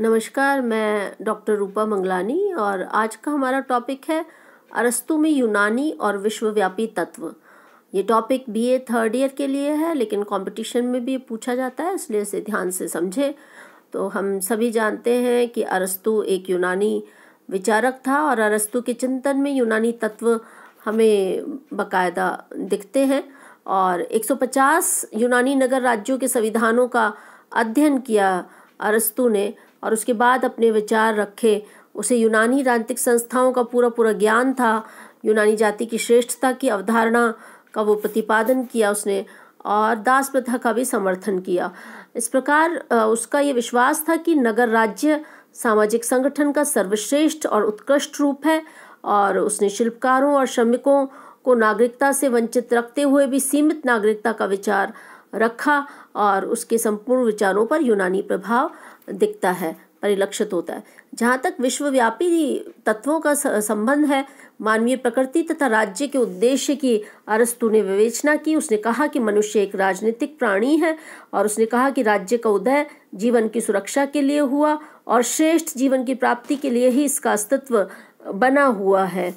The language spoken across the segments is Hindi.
नमस्कार मैं डॉक्टर रूपा मंगलानी और आज का हमारा टॉपिक है अरस्तु में यूनानी और विश्वव्यापी तत्व ये topic B A third year के लिए है लेकिन कंपटीशन में भी पूछा जाता है इसलिए इसे ध्यान से समझे तो हम सभी जानते हैं कि अरस्तु एक यूनानी विचारक था और अरस्तु के चिंतन में यूनानी तत्व हमें बाकायदा दिखते हैं और 150 यूनानी नगर राज्यों के संविधानों का अध्ययन किया अरस्तु ने और उसके बाद अपने विचार रखे उसे यूनानी राजनीतिक संस्थाओं का पूरा पूरा ज्ञान था यूनानी जाति की श्रेष्ठता की अवधारणा का वो प्रतिपादन किया उसने और दास प्रथा का भी समर्थन किया इस प्रकार उसका ये विश्वास था कि नगर राज्य सामाजिक संगठन का सर्वश्रेष्ठ और उत्कृष्ट रूप है और उसने शिल्पकारों और श्रमिकों को नागरिकता से वंचित रखते हुए भी सीमित नागरिकता का विचार रखा और उसके संपूर्ण विचारों पर यूनानी प्रभाव दिखता है परिलक्षित होता है जहाँ तक विश्वव्यापी तत्वों का संबंध है मानवीय प्रकृति तथा राज्य के उद्देश्य की अरस्तु ने विवेचना की उसने कहा कि मनुष्य एक राजनीतिक प्राणी है और उसने कहा कि राज्य का उदय जीवन की सुरक्षा के लिए हुआ और श्रेष्ठ जीवन की प्राप्ति के लिए ही इसका अस्तित्व बना हुआ है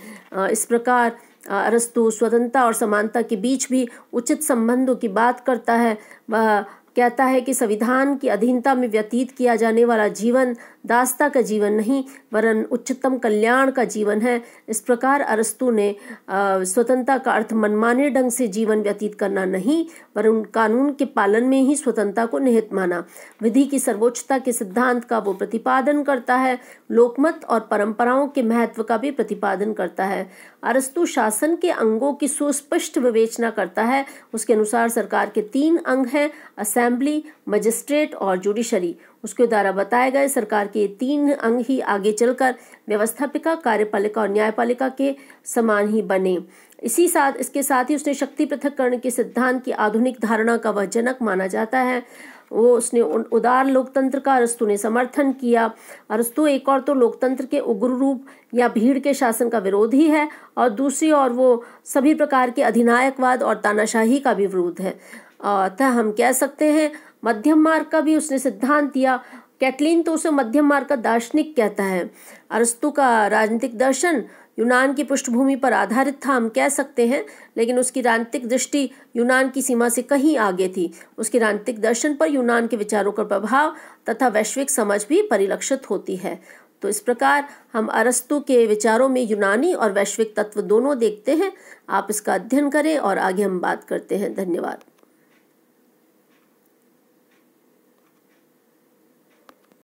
इस प्रकार अरस्तु स्वतंत्रता और समानता के बीच भी उचित संबंधों की बात करता है वह कहता है कि संविधान की अधीनता में व्यतीत किया जाने वाला जीवन दास्ता का जीवन नहीं वरन उच्चतम कल्याण का जीवन है इस प्रकार अरस्तु ने स्वतंत्रता का अर्थ मनमाने ढंग से जीवन व्यतीत करना नहीं वरन कानून के पालन में ही स्वतंत्रता को निहित माना विधि की सर्वोच्चता के सिद्धांत का वो प्रतिपादन करता है लोकमत और परंपराओं के महत्व का भी प्रतिपादन करता है अरस्तु शासन के अंगों की सुस्पष्ट विवेचना करता है उसके अनुसार सरकार के तीन अंग हैं असैम असेंबली मजिस्ट्रेट और जुडिशरी उसके द्वारा बताए गए सरकार के तीन अंग ही आगे चलकर व्यवस्थापिका कार्यपालिका और न्यायपालिका के समान ही बने इसी साथ इसके साथ ही उसने शक्ति पृथककरण के सिद्धांत की आधुनिक धारणा का वह जनक माना जाता है वो उसने उदार लोकतंत्र का अरस्तु ने समर्थन किया अरस्तु एक और तो लोकतंत्र के उग्र रूप या भीड़ के शासन का विरोध ही है और दूसरी ओर वो सभी प्रकार के अधिनायकवाद और तानाशाही का भी विरोध है अतः हम कह सकते हैं मध्यम मार्ग का भी उसने सिद्धांत दिया कैटलिन तो उसे मध्यम मार्ग का दार्शनिक कहता है अरस्तु का राजनीतिक दर्शन यूनान की पृष्ठभूमि पर आधारित था हम कह सकते हैं लेकिन उसकी राजनीतिक दृष्टि यूनान की सीमा से कहीं आगे थी उसके राजनीतिक दर्शन पर यूनान के विचारों का प्रभाव तथा वैश्विक समझ भी परिलक्षित होती है तो इस प्रकार हम अरस्तु के विचारों में यूनानी और वैश्विक तत्व दोनों देखते हैं आप इसका अध्ययन करें और आगे हम बात करते हैं धन्यवाद